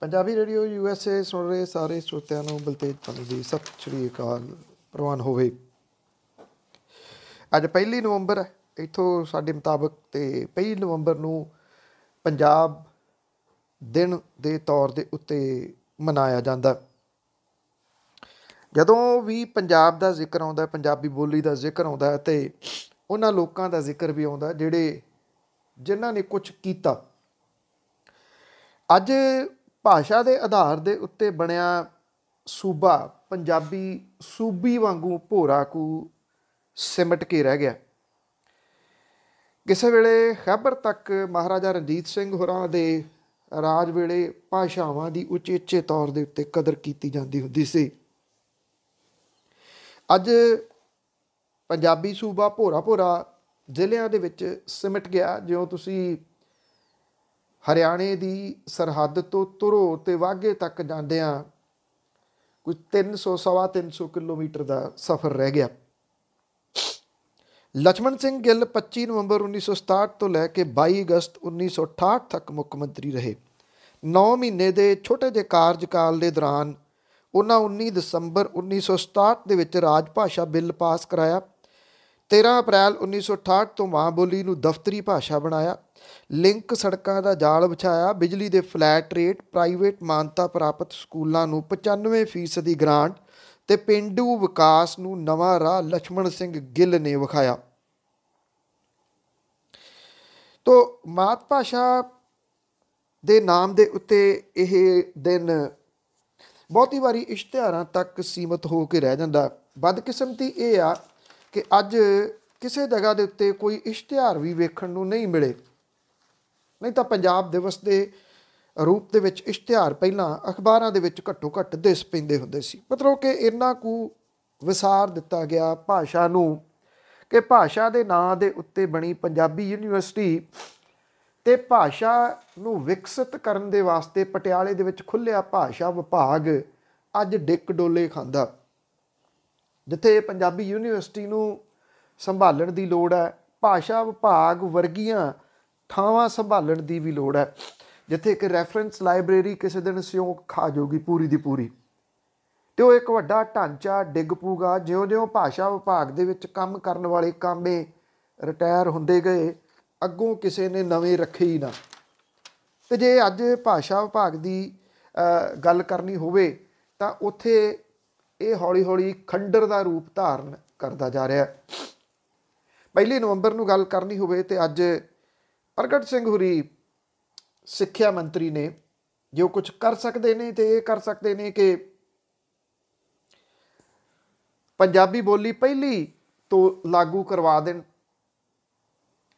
Punjabi radio U S A ਸੁਣ ਰਹੇ ਸਾਰੇ ਸਰੋਤਿਆਂ ਨੂੰ ਬਲਤੇਜ ਪੰਨ ਦੀ ਸਤਿ ਸ੍ਰੀ ਅਕਾਲ ਪ੍ਰਵਾਨ ਹੋਵੇ ਅੱਜ 1 ਨਵੰਬਰ ਹੈ ਇਥੋਂ ਸਾਡੇ ਮੁਤਾਬਕ ਤੇ 1 ਨਵੰਬਰ ਨੂੰ ਪੰਜਾਬ ਦਿਨ ਦੇ ਤੌਰ ਦੇ ਉੱਤੇ ਮਨਾਇਆ ਜਾਂਦਾ ਜਦੋਂ ਵੀ ਪੰਜਾਬ ਦਾ ਜ਼ਿਕਰ ਆਉਂਦਾ ਪੰਜਾਬੀ ਬੋਲੀ ਦਾ ਜ਼ਿਕਰ ਆਉਂਦਾ ਤੇ ਉਹਨਾਂ ਲੋਕਾਂ ਦਾ ਜ਼ਿਕਰ ਵੀ ਆਉਂਦਾ ਜਿਹੜੇ ਜਿਨ੍ਹਾਂ ਨੇ ਕੁਝ ਕੀਤਾ ਅੱਜ ਭਾਸ਼ਾ ਦੇ ਆਧਾਰ ਦੇ ਉੱਤੇ ਬਣਿਆ ਸੂਬਾ ਪੰਜਾਬੀ ਸੂਬੀ ਵਾਂਗੂ ਭੋਰਾ ਕੂ ਸਿਮਟ ਕੇ ਰਹਿ ਗਿਆ ਕਿਸੇ ਵੇਲੇ ਖੈਬਰ ਤੱਕ ਮਹਾਰਾਜਾ ਰਣਜੀਤ ਸਿੰਘ ਹੋਰਾਂ ਦੇ ਰਾਜ ਵੇਲੇ ਭਾਸ਼ਾਵਾਂ ਦੀ ਉਚੇਚੇ ਤੌਰ ਦੇ ਉੱਤੇ ਕਦਰ ਕੀਤੀ ਜਾਂਦੀ ਹੁੰਦੀ ਸੀ ਅੱਜ ਪੰਜਾਬੀ ਸੂਬਾ ਭੋਰਾ ਭੋਰਾ ਜ਼ਿਲ੍ਹਿਆਂ ਦੇ ਵਿੱਚ ਸਿਮਟ ਗਿਆ ਜਿਉਂ ਤੁਸੀਂ ਹਰਿਆਣੇ ਦੀ ਸਰਹੱਦ ਤੋਂ ਤੁਰੋ ਤੇ ਵਾਗੇ ਤੱਕ ਜਾਂਦਿਆਂ ਕੁਝ 300 ਸਵਾ 300 ਕਿਲੋਮੀਟਰ ਦਾ ਸਫ਼ਰ ਰਹਿ ਗਿਆ ਲਛਮਣ ਸਿੰਘ ਗਿੱਲ 25 ਨਵੰਬਰ 1967 ਤੋਂ ਲੈ ਕੇ 22 ਅਗਸਤ 1968 ਤੱਕ ਮੁੱਖ ਮੰਤਰੀ ਰਹੇ 9 ਮਹੀਨੇ ਦੇ ਛੋਟੇ ਜਿਹੇ ਕਾਰਜਕਾਲ ਦੇ ਦੌਰਾਨ ਉਹਨਾਂ 19 ਦਸੰਬਰ 1967 ਦੇ ਵਿੱਚ ਰਾਜ ਭਾਸ਼ਾ ਬਿੱਲ ਪਾਸ ਕਰਾਇਆ 13 ਅਪ੍ਰੈਲ 1968 ਤੋਂ ਮਾਂ ਬੋਲੀ ਨੂੰ ਦਫ਼ਤਰੀ ਭਾਸ਼ਾ ਬਣਾਇਆ ਲਿੰਕ ਸੜਕਾਂ ਦਾ ਜਾਲ ਵਿਛਾਇਆ ਬਿਜਲੀ ਦੇ ਫਲੈਟ ਰੇਟ ਪ੍ਰਾਈਵੇਟ ਮਾਨਤਾ ਪ੍ਰਾਪਤ ਸਕੂਲਾਂ ਨੂੰ 95% ਦੀ ਗ੍ਰਾਂਟ ਤੇ ਪਿੰਡੂ ਵਿਕਾਸ ਨੂੰ ਨਵਾਂ ਰਾਹ ਲక్ష్మణ ਸਿੰਘ ਗਿੱਲ ਨੇ ਵਿਖਾਇਆ ਤੋਂ ਮਾਤ ਭਾਸ਼ਾ ਦੇ ਨਾਮ ਦੇ ਉੱਤੇ ਇਹ ਦਿਨ ਬਹੁਤੀ ਵਾਰੀ ਇਸ਼ਤਿਹਾਰਾਂ ਤੱਕ ਸੀਮਤ ਹੋ ਕੇ ਰਹਿ ਜਾਂਦਾ ਬਦਕਿਸਮਤੀ ਇਹ ਆ ਕਿ ਅੱਜ ਕਿਸੇ ਜਗ੍ਹਾ ਦੇ ਉੱਤੇ ਕੋਈ ਇਸ਼ਤਿਹਾਰ ਵੀ ਵੇਖਣ ਨੂੰ ਨਹੀਂ ਮਿਲੇ ਨਹੀਂ ਤਾਂ ਪੰਜਾਬ ਦਿਵਸ ਦੇ ਰੂਪ ਦੇ ਵਿੱਚ ਇਸ਼ਤਿਹਾਰ ਪਹਿਲਾਂ ਅਖਬਾਰਾਂ ਦੇ ਵਿੱਚ ਘੱਟੋ ਘੱਟ ਦਿਸ ਪੈਂਦੇ ਹੁੰਦੇ ਸੀ ਮਤਲਬ ਕਿ ਇੰਨਾ ਕੁ ਵਿਸਾਰ ਦਿੱਤਾ ਗਿਆ ਭਾਸ਼ਾ ਨੂੰ ਕਿ ਭਾਸ਼ਾ ਦੇ ਨਾਂ ਦੇ ਉੱਤੇ ਬਣੀ ਪੰਜਾਬੀ ਯੂਨੀਵਰਸਿਟੀ ਤੇ ਭਾਸ਼ਾ ਨੂੰ ਵਿਕਸਿਤ ਕਰਨ ਦੇ ਵਾਸਤੇ ਪਟਿਆਲੇ ਦੇ ਵਿੱਚ ਖੁੱਲਿਆ ਭਾਸ਼ਾ ਵਿਭਾਗ ਅੱਜ ਡਿੱਕ ਡੋਲੇ ਖਾਂਦਾ ਜਿੱਥੇ ਪੰਜਾਬੀ ਯੂਨੀਵਰਸਿਟੀ ਨੂੰ ਸੰਭਾਲਣ ਦੀ ਲੋੜ ਹੈ ਭਾਸ਼ਾ ਵਿਭਾਗ ਵਰਗੀਆਂ ਥਾਵਾਂ ਸੰਭਾਲਣ ਦੀ ਵੀ ਲੋੜ ਹੈ ਜਿੱਥੇ ਇੱਕ ਰੈਫਰੈਂਸ ਲਾਇਬ੍ਰੇਰੀ ਕਿਸੇ ਦਿਨ ਸਿਓ ਖਾ ਜਾਊਗੀ ਪੂਰੀ ਦੀ ਪੂਰੀ ਤੇ ਉਹ ਇੱਕ ਵੱਡਾ ਢਾਂਚਾ ਡਿੱਗ ਪੂਗਾ ਜਿਉਂ-ਜਿਉਂ ਭਾਸ਼ਾ ਵਿਭਾਗ ਦੇ ਵਿੱਚ ਕੰਮ ਕਰਨ ਵਾਲੇ ਕਾਮੇ ਰਿਟਾਇਰ ਹੁੰਦੇ ਗਏ ਅੱਗੋਂ ਕਿਸੇ ਨੇ ਨਵੇਂ ਰੱਖੇ ਹੀ ਨਾ ਤੇ ਜੇ ਅੱਜ ਭਾਸ਼ਾ ਵਿਭਾਗ ਦੀ ਗੱਲ ਕਰਨੀ ਹੋਵੇ ਤਾਂ ਉੱਥੇ ਇਹ ਹੌਲੀ-ਹੌਲੀ ਖੰਡਰ ਦਾ ਰੂਪ ਧਾਰਨ ਕਰਦਾ ਜਾ ਰਿਹਾ ਹੈ ਪਹਿਲੀ ਨਵੰਬਰ ਨੂੰ ਗੱਲ ਕਰਨੀ ਹੋਵੇ ਤੇ ਅੱਜ ਪ੍ਰਗਟ ਸਿੰਘ ਹੁਰੀ ਸਿੱਖਿਆ ਮੰਤਰੀ ਨੇ ਜੋ ਕੁਝ ਕਰ ਸਕਦੇ ਨੇ ਤੇ ਇਹ ਕਰ ਸਕਦੇ ਨੇ ਕਿ ਪੰਜਾਬੀ ਬੋਲੀ ਪਹਿਲੀ ਤੋਂ ਲਾਗੂ ਕਰਵਾ ਦੇਣ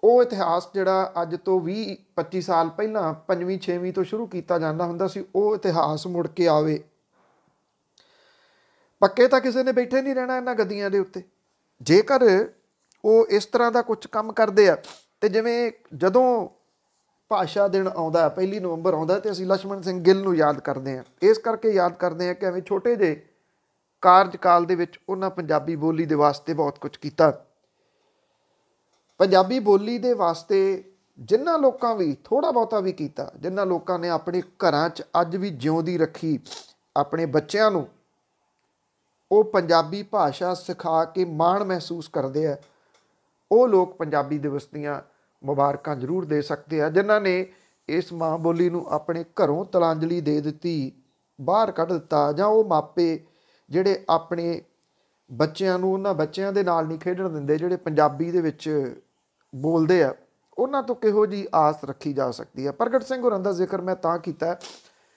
ਉਹ ਇਤਿਹਾਸ ਜਿਹੜਾ ਅੱਜ ਤੋਂ 20 25 ਸਾਲ ਪਹਿਲਾਂ 5ਵੀਂ 6ਵੀਂ ਤੋਂ ਸ਼ੁਰੂ ਕੀਤਾ ਜਾਂਦਾ ਹੁੰਦਾ ਸੀ ਉਹ ਇਤਿਹਾਸ ਮੁੜ ਕੇ ਆਵੇ ਪੱਕੇ ਤਾਂ ਕਿਸੇ ਨੇ ਬੈਠੇ ਨਹੀਂ ਰਹਿਣਾ ਇਹਨਾਂ ਗੱਦੀਆਂ ਦੇ ਉੱਤੇ ਜੇਕਰ ਉਹ ਇਸ ਤਰ੍ਹਾਂ ਦਾ ਕੁਝ ਕੰਮ ਕਰਦੇ ਆ ਤੇ ਜਿਵੇਂ ਜਦੋਂ ਭਾਸ਼ਾ ਦਿਨ ਆਉਂਦਾ ਪਹਿਲੀ ਨਵੰਬਰ ਆਉਂਦਾ ਤੇ ਅਸੀਂ ਲక్ష్మణ ਸਿੰਘ ਗਿੱਲ ਨੂੰ ਯਾਦ ਕਰਦੇ ਆ ਇਸ ਕਰਕੇ ਯਾਦ ਕਰਦੇ ਆ ਕਿ ਐਵੇਂ ਛੋਟੇ ਜੇ ਕਾਰਜਕਾਲ ਦੇ ਵਿੱਚ ਉਹਨਾਂ ਪੰਜਾਬੀ ਬੋਲੀ ਦੇ ਵਾਸਤੇ ਬਹੁਤ ਕੁਝ ਕੀਤਾ ਪੰਜਾਬੀ ਬੋਲੀ ਦੇ ਵਾਸਤੇ ਜਿਨ੍ਹਾਂ ਲੋਕਾਂ ਵੀ ਥੋੜਾ ਬਹੁਤਾ ਵੀ ਕੀਤਾ ਜਿਨ੍ਹਾਂ ਲੋਕਾਂ ਨੇ ਆਪਣੇ ਘਰਾਂ 'ਚ ਅੱਜ ਵੀ ਜਿਉਂਦੀ ਰੱਖੀ ਆਪਣੇ ਬੱਚਿਆਂ ਨੂੰ ਉਹ ਪੰਜਾਬੀ ਭਾਸ਼ਾ ਸਿਖਾ ਕੇ ਮਾਣ ਮਹਿਸੂਸ ਕਰਦੇ ਆ ਉਹ ਲੋਕ ਪੰਜਾਬੀ ਦਿਵਸ ਦੀਆਂ ਮੁਬਾਰਕਾਂ ਜ਼ਰੂਰ ਦੇ ਸਕਦੇ ਆ ਜਿਨ੍ਹਾਂ ਨੇ ਇਸ ਮਾਂ ਬੋਲੀ ਨੂੰ ਆਪਣੇ ਘਰੋਂ ਤਲਾਂਜਲੀ ਦੇ ਦਿੱਤੀ ਬਾਹਰ ਕੱਢ ਦਿੱਤਾ ਜਾਂ ਉਹ ਮਾਪੇ ਜਿਹੜੇ ਆਪਣੇ ਬੱਚਿਆਂ ਨੂੰ ਉਹਨਾਂ ਬੱਚਿਆਂ ਦੇ ਨਾਲ ਨਹੀਂ ਖੇਡਣ ਦਿੰਦੇ ਜਿਹੜੇ ਪੰਜਾਬੀ ਦੇ ਵਿੱਚ ਬੋਲਦੇ ਆ ਉਹਨਾਂ ਤੋਂ ਕਿਹੋ ਜੀ ਆਸ ਰੱਖੀ ਜਾ ਸਕਦੀ ਹੈ ਪ੍ਰਗਟ ਸਿੰਘ ਹੋਰਾਂ ਦਾ ਜ਼ਿਕਰ ਮੈਂ ਤਾਂ ਕੀਤਾ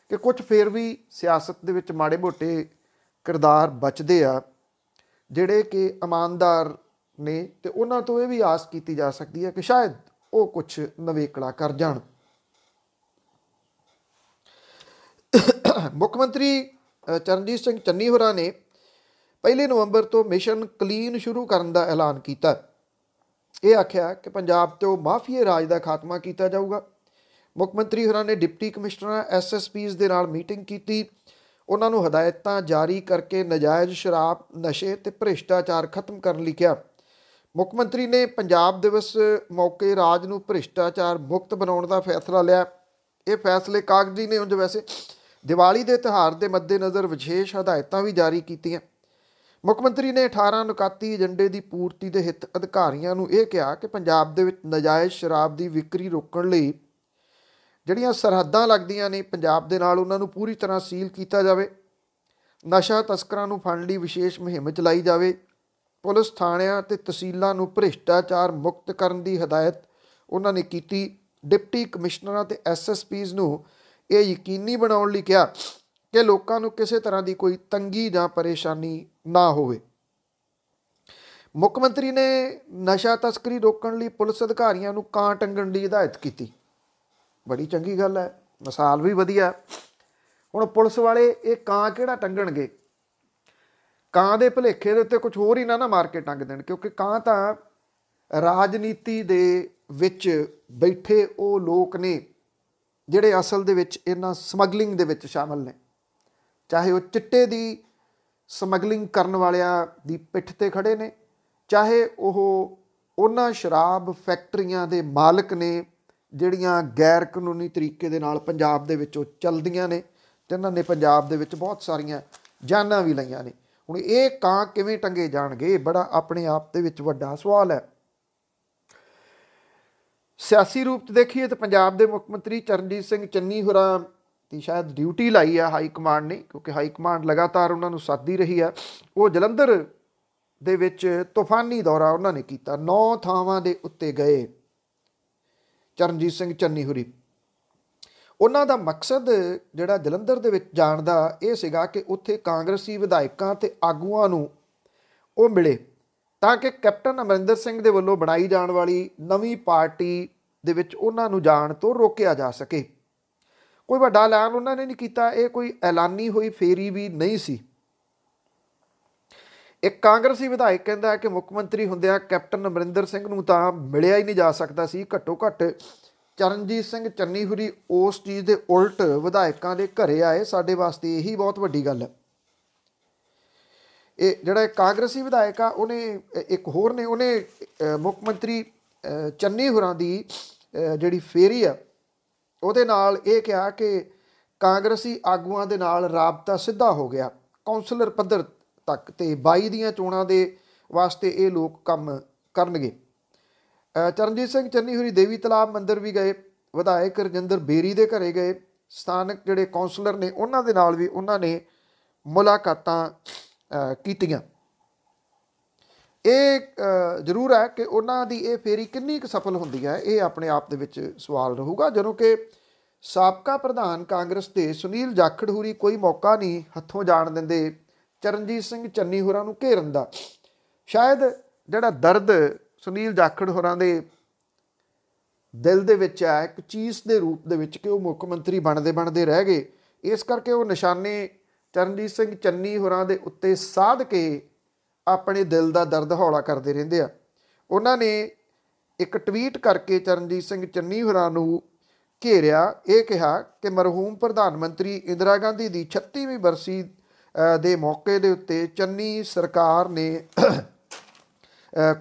ਕਿ ਕੁਝ ਫੇਰ ਵੀ ਸਿਆਸਤ ਦੇ ਵਿੱਚ ਮਾੜੇ ਮੋਟੇ ਕਿਰਦਾਰ ਬਚਦੇ ਆ ਜਿਹੜੇ ਕਿ ਇਮਾਨਦਾਰ ਨੇ ਤੇ ਉਹਨਾਂ ਤੋਂ ਇਹ ਵੀ ਆਸ ਕੀਤੀ ਜਾ ਸਕਦੀ ਹੈ ਕਿ ਸ਼ਾਇਦ ਉਹ ਕੁਝ ਨਵੇਕਲਾ ਕਰ ਜਾਣ ਮੁੱਖ ਮੰਤਰੀ ਚਰਨਜੀਤ ਸਿੰਘ ਚੰਨੀ ਹੋਰਾਂ ਨੇ 1 ਨਵੰਬਰ ਤੋਂ ਮਿਸ਼ਨ ਕਲੀਨ ਸ਼ੁਰੂ ਕਰਨ ਦਾ ਐਲਾਨ ਕੀਤਾ ਇਹ ਆਖਿਆ ਕਿ ਪੰਜਾਬ ਤੋਂ ਮਾਫੀਆ ਰਾਜ ਦਾ ਖਾਤਮਾ ਕੀਤਾ ਜਾਊਗਾ ਮੁੱਖ ਮੰਤਰੀ ਹੋਰਾਂ ਨੇ ਡਿਪਟੀ ਕਮਿਸ਼ਨਰ ਐਸਐਸਪੀਜ਼ ਦੇ ਨਾਲ ਮੀਟਿੰਗ ਕੀਤੀ ਉਹਨਾਂ ਨੂੰ ਹਦਾਇਤਾਂ ਜਾਰੀ ਕਰਕੇ ਨਜਾਇਜ਼ ਸ਼ਰਾਬ ਨਸ਼ੇ ਤੇ ਭ੍ਰਿਸ਼ਟਾਚਾਰ ਖਤਮ ਕਰਨ ਲਈ ਕਿਹਾ ਮੁੱਖ ਮੰਤਰੀ ਨੇ ਪੰਜਾਬ ਦਿਵਸ ਮੌਕੇ ਰਾਜ ਨੂੰ ਭ੍ਰਿਸ਼ਟਾਚਾਰ ਮੁਕਤ ਬਣਾਉਣ ਦਾ ਫੈਸਲਾ ਲਿਆ ਇਹ ਫੈਸਲੇ ਕਾਗਜ਼ੀ ਨੇ ਉਂਝ ਵੈਸੇ ਦੀਵਾਲੀ ਦੇ ਤਿਹਾਰ ਦੇ ਮੱਦੇਨਜ਼ਰ ਵਿਸ਼ੇਸ਼ ਹਦਾਇਤਾਂ ਵੀ ਜਾਰੀ ਕੀਤੀਆਂ ਮੁੱਖ ਮੰਤਰੀ ਨੇ 18 ਨੁਕਾਤੀ ਏਜੰਡੇ ਦੀ ਪੂਰਤੀ ਦੇ ਹਿੱਤ ਅਧਿਕਾਰੀਆਂ ਨੂੰ ਇਹ ਕਿਹਾ ਕਿ ਪੰਜਾਬ ਦੇ ਵਿੱਚ ਨਜਾਇਜ਼ ਸ਼ਰਾਬ ਦੀ ਵਿਕਰੀ ਰੋਕਣ ਲਈ ਜਿਹੜੀਆਂ ਸਰਹੱਦਾਂ ਲੱਗਦੀਆਂ ਨੇ ਪੰਜਾਬ ਦੇ ਨਾਲ ਉਹਨਾਂ ਨੂੰ ਪੂਰੀ ਤਰ੍ਹਾਂ ਸੀਲ ਕੀਤਾ ਜਾਵੇ ਨਸ਼ਾ ਤਸਕਰਾਂ ਨੂੰ ਫੜਨ ਲਈ ਵਿਸ਼ੇਸ਼ ਮੁਹਿੰਮ ਚਲਾਈ ਜਾਵੇ ਪੁਲਿਸ ਥਾਣਿਆਂ ਤੇ ਤਹਿਸੀਲਾਂ ਨੂੰ ਭ੍ਰਿਸ਼ਟਾਚਾਰ ਮੁਕਤ ਕਰਨ ਦੀ ਹਦਾਇਤ ਉਹਨਾਂ ਨੇ ਕੀਤੀ ਡਿਪਟੀ ਕਮਿਸ਼ਨਰਾਂ ਤੇ ਐਸਐਸਪੀਜ਼ ਨੂੰ ਇਹ ਯਕੀਨੀ ਬਣਾਉਣ ਲਈ ਕਿਹਾ ਕਿ ਲੋਕਾਂ ਨੂੰ ਕਿਸੇ ਤਰ੍ਹਾਂ ਦੀ ਕੋਈ ਤੰਗੀ ਜਾਂ ਪਰੇਸ਼ਾਨੀ ਨਾ ਹੋਵੇ ਮੁੱਖ ਮੰਤਰੀ ਨੇ ਨਸ਼ਾ ਤਸਕਰੀ ਰੋਕਣ ਲਈ ਪੁਲਿਸ ਅਧਿਕਾਰੀਆਂ ਨੂੰ ਕਾਂ ਟੰਗਣ ਦੀ ਹਦਾਇਤ ਕੀਤੀ ਬੜੀ ਚੰਗੀ ਗੱਲ ਹੈ ਮਿਸਾਲ ਵੀ ਵਧੀਆ ਹੁਣ ਪੁਲਿਸ ਵਾਲੇ ਇਹ ਕਾਂ ਕਿਹੜਾ ਟੰਗਣਗੇ ਕਾਂ ਦੇ ਭਲੇਖੇ ਦੇ ਉੱਤੇ ਕੁਝ ਹੋਰ ਹੀ ਨਾ ਨਾ ਮਾਰ ਕੇ ਟੰਗ ਦੇਣ ਕਿਉਂਕਿ ਕਾਂ ਤਾਂ ਰਾਜਨੀਤੀ ਦੇ ਵਿੱਚ ਬੈਠੇ ਉਹ ਲੋਕ ਨੇ ਜਿਹੜੇ ਅਸਲ ਦੇ ਵਿੱਚ ਇਹਨਾਂ ਸਮਗਲਿੰਗ ਦੇ ਵਿੱਚ ਸ਼ਾਮਲ ਨੇ ਚਾਹੇ ਉਹ ਚਿੱਟੇ ਦੀ ਸਮਗਲਿੰਗ ਕਰਨ ਵਾਲਿਆਂ ਦੀ ਪਿੱਠ ਤੇ ਖੜੇ ਨੇ ਚਾਹੇ ਉਹ ਉਹਨਾਂ ਸ਼ਰਾਬ ਫੈਕਟਰੀਆਂ ਦੇ ਮਾਲਕ ਨੇ ਜਿਹੜੀਆਂ ਗੈਰ ਕਾਨੂੰਨੀ ਤਰੀਕੇ ਦੇ ਨਾਲ ਪੰਜਾਬ ਦੇ ਵਿੱਚੋਂ ਚੱਲਦੀਆਂ ਨੇ ਤੇ ਇਹਨਾਂ ਨੇ ਪੰਜਾਬ ਦੇ ਵਿੱਚ ਬਹੁਤ ਸਾਰੀਆਂ ਜਾਨਾਂ ਵੀ ਲਈਆਂ ਨੇ ਹੁਣ ਇਹ ਕਾਂ ਕਿਵੇਂ ਟੰਗੇ ਜਾਣਗੇ ਬੜਾ ਆਪਣੇ ਆਪ ਦੇ ਵਿੱਚ ਵੱਡਾ ਸਵਾਲ ਹੈ ਸਿਆਸੀ ਰੂਪ ਤੇ ਦੇਖੀਏ ਤਾਂ ਪੰਜਾਬ ਦੇ ਮੁੱਖ ਮੰਤਰੀ ਚਰਨਜੀਤ ਸਿੰਘ ਚੰਨੀ ਹੋਰਾਂ ਦੀ ਸ਼ਾਇਦ ਡਿਊਟੀ ਲਾਈ ਆ ਹਾਈ ਕਮਾਂਡ ਨੇ ਕਿਉਂਕਿ ਹਾਈ ਕਮਾਂਡ ਲਗਾਤਾਰ ਉਹਨਾਂ ਨੂੰ ਸਾਧਦੀ ਰਹੀ ਆ ਉਹ ਜਲੰਧਰ ਦੇ ਵਿੱਚ ਤੂਫਾਨੀ ਦੌਰਾ ਉਹਨਾਂ ਨੇ ਕੀਤਾ ਨੌ ਥਾਵਾਂ ਦੇ ਉੱਤੇ ਗਏ ਚਰਨਜੀਤ ਸਿੰਘ ਚੰਨੀ ਹੋਰੀ ਉਹਨਾਂ ਦਾ ਮਕਸਦ ਜਿਹੜਾ ਜਲੰਧਰ ਦੇ ਵਿੱਚ ਜਾਣ ਦਾ ਇਹ ਸੀਗਾ ਕਿ ਉੱਥੇ ਕਾਂਗਰਸੀ ਵਿਧਾਇਕਾਂ ਤੇ ਆਗੂਆਂ ਨੂੰ ਉਹ ਮਿਲੇ ਤਾਂ ਕਿ ਕੈਪਟਨ ਅਮਰਿੰਦਰ ਸਿੰਘ ਦੇ ਵੱਲੋਂ ਬਣਾਈ ਜਾਣ ਵਾਲੀ ਨਵੀਂ ਪਾਰਟੀ ਦੇ ਵਿੱਚ ਉਹਨਾਂ ਨੂੰ ਜਾਣ ਤੋਂ ਰੋਕਿਆ ਜਾ ਸਕੇ ਕੋਈ ਵੱਡਾ ਐਲਾਨ ਉਹਨਾਂ ਨੇ ਨਹੀਂ ਕੀਤਾ ਇਹ ਕੋਈ ਐਲਾਨੀ ਹੋਈ ਫੇਰੀ ਵੀ ਨਹੀਂ ਸੀ ਇੱਕ ਕਾਂਗਰਸੀ ਵਿਧਾਇਕ ਕਹਿੰਦਾ ਕਿ ਮੁੱਖ ਮੰਤਰੀ ਹੁੰਦਿਆਂ ਕੈਪਟਨ ਅਮਰਿੰਦਰ ਸਿੰਘ ਨੂੰ ਤਾਂ ਮਿਲਿਆ ਹੀ ਨਹੀਂ ਜਾ ਸਕਦਾ ਸੀ ਘੱਟੋ ਘੱਟ ਚਰਨਜੀਤ ਸਿੰਘ ਚੰਨੀਹੁਰੀ ਉਸ ਚੀਜ਼ ਦੇ ਉਲਟ ਵਿਧਾਇਕਾਂ ਦੇ ਘਰੇ ਆਏ ਸਾਡੇ ਵਾਸਤੇ ਇਹੀ ਬਹੁਤ ਵੱਡੀ ਗੱਲ ਹੈ ਇਹ ਜਿਹੜਾ ਕਾਂਗਰਸੀ ਵਿਧਾਇਕ ਆ ਉਹਨੇ ਇੱਕ ਹੋਰ ਨੇ ਉਹਨੇ ਮੁੱਖ ਮੰਤਰੀ ਚੰਨੀ ਹੋਰਾਂ ਦੀ ਜਿਹੜੀ ਫੇਰੀ ਆ ਉਹਦੇ ਨਾਲ ਇਹ ਕਿਹਾ ਕਿ ਕਾਂਗਰਸੀ ਆਗੂਆਂ ਦੇ ਨਾਲ ਰਾਬਤਾ ਸਿੱਧਾ ਹੋ ਗਿਆ ਕਾਉਂਸਲਰ ਪੱਧਰ ਤੱਕ ਤੇ 22 ਦੀਆਂ ਚੋਣਾਂ ਦੇ ਵਾਸਤੇ ਇਹ ਲੋਕ ਕੰਮ ਕਰਨਗੇ ਚਰਨਜੀਤ ਸਿੰਘ ਚੰਨੀ ਹੋਰੀ ਦੇਵੀ ਤਲਾਬ ਮੰਦਿਰ ਵੀ ਗਏ ਵਿਧਾਇਕ ਰਜਿੰਦਰ 베ਰੀ ਦੇ ਘਰੇ ਗਏ ਸਥਾਨਕ ਜਿਹੜੇ ਕਾਉਂਸਲਰ ਨੇ ਉਹਨਾਂ ਦੇ ਨਾਲ ਵੀ ਉਹਨਾਂ ਨੇ ਮੁਲਾਕਾਤਾਂ ਕੀਤੀਆਂ ਇਹ ਜ਼ਰੂਰ ਹੈ ਕਿ ਉਹਨਾਂ ਦੀ ਇਹ ਫੇਰੀ ਕਿੰਨੀ ਕੁ ਸਫਲ ਹੁੰਦੀ ਹੈ ਇਹ ਆਪਣੇ ਆਪ ਦੇ ਵਿੱਚ ਸਵਾਲ ਰਹੂਗਾ ਜਦੋਂ ਕਿ ਸਾਬਕਾ ਪ੍ਰਧਾਨ ਕਾਂਗਰਸ ਦੇ ਸੁਨੀਲ ਜਾਖੜ ਹੋਰੀ ਕੋਈ ਮੌਕਾ ਨਹੀਂ ਹੱਥੋਂ ਜਾਣ ਦਿੰਦੇ ਚਰਨਜੀਤ ਸਿੰਘ ਚੰਨੀ ਹੋਰਾਂ ਨੂੰ ਘੇਰਨ ਦਾ ਸ਼ਾਇਦ ਜਿਹੜਾ ਦਰਦ ਸੁਨੀਲ ਜਾਖੜ ਹੋਰਾਂ ਦੇ ਦਿਲ ਦੇ ਵਿੱਚ ਆ ਇੱਕ ਚੀਜ਼ ਦੇ ਰੂਪ ਦੇ ਵਿੱਚ ਕਿ ਉਹ ਮੁੱਖ ਮੰਤਰੀ ਬਣਦੇ ਬਣਦੇ ਰਹਿ ਗਏ ਇਸ ਕਰਕੇ ਉਹ ਨਿਸ਼ਾਨੇ ਚਰਨਜੀਤ ਸਿੰਘ ਚੰਨੀ ਹੋਰਾਂ ਦੇ ਉੱਤੇ ਸਾਧ ਕੇ ਆਪਣੇ ਦਿਲ ਦਾ ਦਰਦ ਹੌਲਾ ਕਰਦੇ ਰਹਿੰਦੇ ਆ ਉਹਨਾਂ ਨੇ ਇੱਕ ਟਵੀਟ ਕਰਕੇ ਚਰਨਜੀਤ ਸਿੰਘ ਚੰਨੀ ਹੋਰਾਂ ਨੂੰ ਘੇਰਿਆ ਇਹ ਕਿਹਾ ਕਿ ਮਰਹੂਮ ਪ੍ਰਧਾਨ ਮੰਤਰੀ ਇੰਦਰਾ ਗਾਂਧੀ ਦੀ 36ਵੀਂ ਬਰਸੀ ਦੇ ਮੌਕੇ ਦੇ ਉੱਤੇ ਚੰਨੀ ਸਰਕਾਰ ਨੇ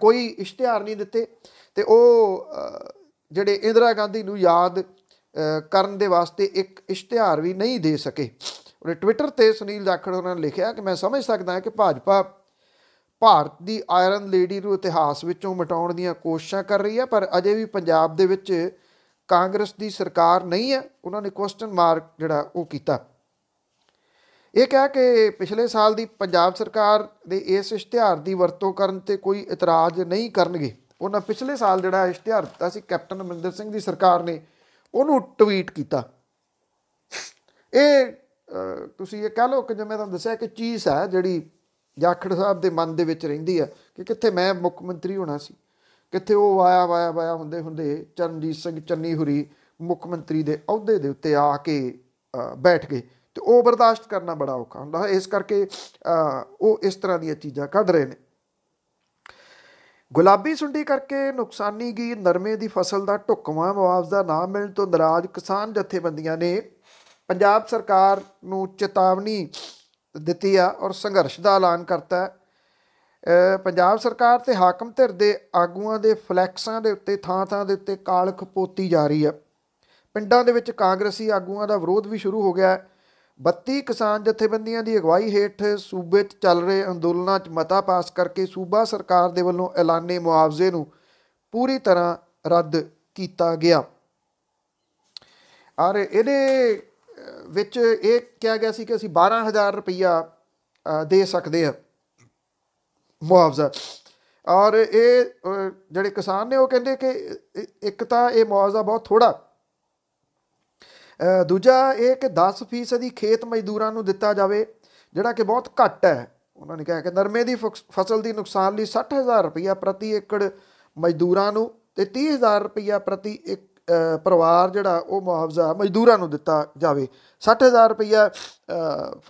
ਕੋਈ ਇਸ਼ਤਿਹਾਰ ਨਹੀਂ ਦਿੱਤੇ ਤੇ ਉਹ ਜਿਹੜੇ ਇੰਦਰਾ ਗਾਂਧੀ ਨੂੰ ਯਾਦ ਕਰਨ ਦੇ ਵਾਸਤੇ ਇੱਕ ਇਸ਼ਤਿਹਾਰ ਵੀ ਨਹੀਂ ਦੇ ਸਕੇ ਉਹਨੇ ਟਵਿੱਟਰ ਤੇ ਸੁਨੀਲ ਜਾਖੜ ਉਹਨਾਂ ਨੇ ਲਿਖਿਆ ਕਿ ਮੈਂ ਸਮਝ ਸਕਦਾ ਹਾਂ ਕਿ ਭਾਜਪਾ ਭਾਰਤ ਦੀ ਆਇਰਨ ਲੇਡੀ ਨੂੰ ਇਤਿਹਾਸ ਵਿੱਚੋਂ ਮਿਟਾਉਣ ਦੀਆਂ ਕੋਸ਼ਿਸ਼ਾਂ ਕਰ ਰਹੀ ਹੈ ਪਰ ਅਜੇ ਵੀ ਪੰਜਾਬ ਦੇ ਵਿੱਚ ਕਾਂਗਰਸ ਦੀ ਸਰਕਾਰ ਨਹੀਂ ਹੈ ਉਹਨਾਂ ਨੇ ਕੁਐਸਚਨ ਮਾਰਕ ਜਿਹੜਾ ਉਹ ਕੀਤਾ ਇਹ ਕਹਿ ਕੇ ਪਿਛਲੇ ਸਾਲ ਦੀ ਪੰਜਾਬ ਸਰਕਾਰ ਦੇ ਇਸ ਇਸ਼ਤਿਹਾਰ ਦੀ ਵਰਤੋਂ ਕਰਨ ਤੇ ਕੋਈ ਇਤਰਾਜ਼ ਨਹੀਂ ਕਰਨਗੇ ਉਹਨਾਂ ਪਿਛਲੇ ਸਾਲ ਜਿਹੜਾ ਇਸ਼ਤਿਹਾਰ ਦਿੱਤਾ ਸੀ ਕੈਪਟਨ ਅਮਰਿੰਦਰ ਸਿੰਘ ਦੀ ਸਰਕਾਰ ਨੇ ਉਹਨੂੰ ਟਵੀਟ ਕੀਤਾ ਇਹ ਤੁਸੀਂ ਇਹ ਕਹ ਲਓ ਕਿ ਜਿਵੇਂ ਤੁਹਾਨੂੰ ਦੱਸਿਆ ਕਿ ਚੀਜ਼ ਹੈ ਜਿਹੜੀ ਜਾਖੜ ਸਾਹਿਬ ਦੇ ਮਨ ਦੇ ਵਿੱਚ ਰਹਿੰਦੀ ਹੈ ਕਿ ਕਿੱਥੇ ਮੈਂ ਮੁੱਖ ਮੰਤਰੀ ਹੋਣਾ ਸੀ ਕਿੱਥੇ ਉਹ ਆਇਆ ਵਾਇਆ ਵਾਇਆ ਹੁੰਦੇ ਹੁੰਦੇ ਚਰਨਜੀਤ ਸਿੰਘ ਚੰਨੀ ਹੁਰੀ ਮੁੱਖ ਮੰਤਰੀ ਦੇ ਅਹੁਦੇ ਦੇ ਉੱਤੇ ਆ ਕੇ ਬੈਠ ਗਏ ਤੇ ਉਹ ਬਰਦਾਸ਼ਤ ਕਰਨਾ ਬੜਾ ਔਖਾ ਹੁੰਦਾ ਇਸ ਕਰਕੇ ਉਹ ਇਸ ਤਰ੍ਹਾਂ ਦੀਆਂ ਚੀਜ਼ਾਂ ਕੱਢ ਰਹੇ ਨੇ ਗੁਲਾਬੀ ਸੁੰਡੀ ਕਰਕੇ ਨੁਕਸਾਨੀ ਗਈ ਨਰਮੇ ਦੀ ਫਸਲ ਦਾ ਢੁਕਵਾਂ ਮੁਆਵਜ਼ਾ ਨਾ ਮਿਲਣ ਤੋਂ ਨਾਰਾਜ਼ ਕਿਸਾਨ ਜਥੇਬੰਦੀਆਂ ਨੇ ਪੰਜਾਬ ਸਰਕਾਰ ਨੂੰ ਚੇਤਾਵਨੀ ਦਿੱਤੀ ਆ ਔਰ ਸੰਘਰਸ਼ ਦਾ ਐਲਾਨ ਕਰਤਾ ਪੰਜਾਬ ਸਰਕਾਰ ਤੇ ਹਾਕਮ ਧਿਰ ਦੇ ਆਗੂਆਂ ਦੇ ਫਲੈਕਸਾਂ ਦੇ ਉੱਤੇ ਥਾਂ-ਥਾਂ ਦੇ ਉੱਤੇ ਕਾਲਖ ਪੋਤੀ ਜਾ ਰਹੀ ਆ ਪਿੰਡਾਂ ਦੇ ਵਿੱਚ ਕਾਂਗਰਸੀ ਆਗੂਆਂ ਦਾ ਵਿਰੋਧ ਵੀ ਸ਼ੁਰੂ ਹੋ ਗਿਆ ਹੈ 32 ਕਿਸਾਨ ਜਥੇਬੰਦੀਆਂ ਦੀ ਅਗਵਾਈ ਹੇਠ ਸੂਬੇ 'ਚ ਚੱਲ ਰਹੇ ਅੰਦੋਲਨਾਂ 'ਚ ਮਤਾ ਪਾਸ ਕਰਕੇ ਸੂਬਾ ਸਰਕਾਰ ਦੇ ਵੱਲੋਂ ਐਲਾਨੇ ਮੁਆਵਜ਼ੇ ਨੂੰ ਪੂਰੀ ਤਰ੍ਹਾਂ ਰੱਦ ਕੀਤਾ ਗਿਆ ਔਰ ਇਹਦੇ ਵਿੱਚ ਇਹ ਕਿਹਾ ਗਿਆ ਸੀ ਕਿ ਅਸੀਂ 12000 ਰੁਪਇਆ ਦੇ ਸਕਦੇ ਹਾਂ ਮੁਆਵਜ਼ਾ ਔਰ ਇਹ ਜਿਹੜੇ ਕਿਸਾਨ ਨੇ ਉਹ ਕਹਿੰਦੇ ਕਿ ਇੱਕ ਤਾਂ ਇਹ ਮੁਆਵਜ਼ਾ ਬਹੁਤ ਥੋੜਾ ਦੂਜਾ ਇਹ ਕਿ 10% ਦੀ ਖੇਤ ਮਜ਼ਦੂਰਾਂ ਨੂੰ ਦਿੱਤਾ ਜਾਵੇ ਜਿਹੜਾ ਕਿ ਬਹੁਤ ਘੱਟ ਹੈ ਉਹਨਾਂ ਨੇ ਕਿਹਾ ਕਿ ਨਰਮੇ ਦੀ ਫਸਲ ਦੀ ਨੁਕਸਾਨ ਲਈ 60000 ਰੁਪਇਆ ਪ੍ਰਤੀ ਏਕੜ ਮਜ਼ਦੂਰਾਂ ਨੂੰ ਤੇ 30000 ਰੁਪਇਆ ਪ੍ਰਤੀ ਇੱਕ ਪਰਿਵਾਰ ਜਿਹੜਾ ਉਹ ਮੁਆਵਜ਼ਾ ਮਜ਼ਦੂਰਾਂ ਨੂੰ ਦਿੱਤਾ ਜਾਵੇ 60000 ਰੁਪਇਆ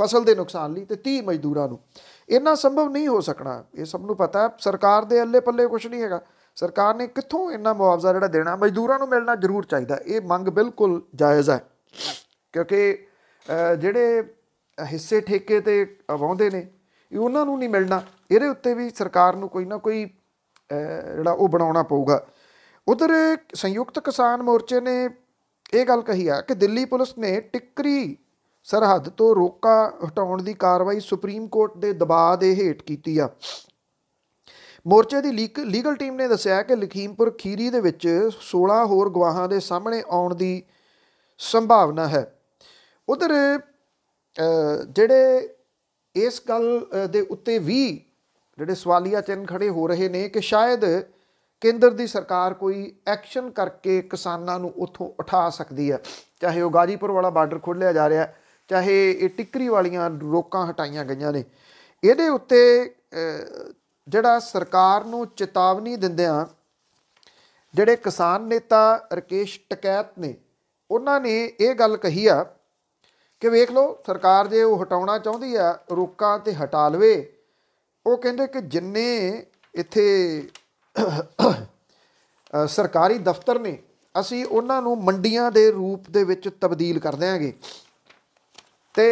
ਫਸਲ ਦੇ ਨੁਕਸਾਨ ਲਈ ਤੇ 30 ਮਜ਼ਦੂਰਾਂ ਨੂੰ ਇਹਨਾਂ ਸੰਭਵ ਨਹੀਂ ਹੋ ਸਕਣਾ ਇਹ ਸਭ ਨੂੰ ਪਤਾ ਹੈ ਸਰਕਾਰ ਦੇ ਅੱਲੇ ਪੱਲੇ ਕੁਝ ਨਹੀਂ ਹੈਗਾ ਸਰਕਾਰ ਨੇ ਕਿੱਥੋਂ ਇੰਨਾ ਮੁਆਵਜ਼ਾ ਜਿਹੜਾ ਦੇਣਾ ਮਜ਼ਦੂਰਾਂ ਨੂੰ ਮਿਲਣਾ ਜ਼ਰੂਰ ਚਾਹੀਦਾ ਇਹ ਮੰਗ ਬਿਲਕੁਲ ਜਾਇਜ਼ ਹੈ ਕਿਉਂਕਿ ਜਿਹੜੇ ਹਿੱਸੇ ਠੇਕੇ ਤੇ ਵਾਉਂਦੇ ਨੇ ਇਹ ਉਹਨਾਂ ਨੂੰ ਨਹੀਂ ਮਿਲਣਾ ਇਹਦੇ ਉੱਤੇ ਵੀ ਸਰਕਾਰ ਨੂੰ ਕੋਈ ਨਾ ਕੋਈ ਜਿਹੜਾ ਉਹ ਬਣਾਉਣਾ ਪਊਗਾ ਉਧਰ ਸੰਯੁਕਤ ਕਿਸਾਨ ਮੋਰਚੇ ਨੇ ਇਹ ਗੱਲ ਕਹੀ ਆ ਕਿ ਦਿੱਲੀ ਪੁਲਿਸ ਨੇ ਟਿੱਕਰੀ ਸਰਹੱਦ ਤੋਂ ਰੋਕਾ ਹਟਾਉਣ ਦੀ ਕਾਰਵਾਈ ਸੁਪਰੀਮ ਕੋਰਟ ਦੇ ਦਬਾਅ ਦੇ ਹੇਠ ਕੀਤੀ ਆ ਮੋਰਚੇ ਦੀ ਲੀਗਲ ਟੀਮ ਨੇ ਦੱਸਿਆ ਕਿ ਲਖੀਮਪੁਰ ਖੀਰੀ ਦੇ ਵਿੱਚ 16 ਹੋਰ ਗਵਾਹਾਂ ਦੇ ਸਾਹਮਣੇ ਆਉਣ ਦੀ ਸੰਭਾਵਨਾ ਹੈ ਉਧਰ ਜਿਹੜੇ ਇਸ ਗੱਲ ਦੇ ਉੱਤੇ ਵੀ ਜਿਹੜੇ ਸਵਾਲੀਆ ਚਿੰਨ ਖੜੇ ਹੋ ਰਹੇ ਨੇ ਕਿ ਸ਼ਾਇਦ ਕੇਂਦਰ ਦੀ ਸਰਕਾਰ ਕੋਈ ਐਕਸ਼ਨ ਕਰਕੇ ਕਿਸਾਨਾਂ ਨੂੰ ਉੱਥੋਂ ਉਠਾ ਸਕਦੀ ਹੈ ਚਾਹੇ ਉਹ ਗਾਜੀਪੁਰ ਵਾਲਾ ਬਾਰਡਰ ਖੋਲ੍ਹਿਆ ਜਾ ਰਿਹਾ ਚਾਹੇ ਇਹ ਟਿੱਕਰੀ ਵਾਲੀਆਂ ਰੋਕਾਂ ਹਟਾਈਆਂ ਗਈਆਂ ਨੇ ਇਹਦੇ ਉੱਤੇ ਜਿਹੜਾ ਸਰਕਾਰ ਨੂੰ ਚੇਤਾਵਨੀ ਦਿੰਦਿਆਂ ਜਿਹੜੇ ਕਿਸਾਨ ਨੇਤਾ ਰਕੇਸ਼ ਟਕੈਤ ਨੇ ਉਹਨਾਂ ਨੇ ਇਹ ਗੱਲ ਕਹੀ ਆ ਕਿ ਵੇਖ ਲਓ ਸਰਕਾਰ ਜੇ ਉਹ ਹਟਾਉਣਾ ਚਾਹੁੰਦੀ ਆ ਰੋਕਾਂ ਤੇ ਹਟਾ ਲਵੇ ਉਹ ਕਹਿੰਦੇ ਕਿ ਜਿੰਨੇ ਇੱਥੇ ਸਰਕਾਰੀ ਦਫ਼ਤਰ ਨੇ ਅਸੀਂ ਉਹਨਾਂ ਨੂੰ ਮੰਡੀਆਂ ਦੇ ਰੂਪ ਦੇ ਵਿੱਚ ਤਬਦੀਲ ਕਰ ਦੇਾਂਗੇ ਤੇ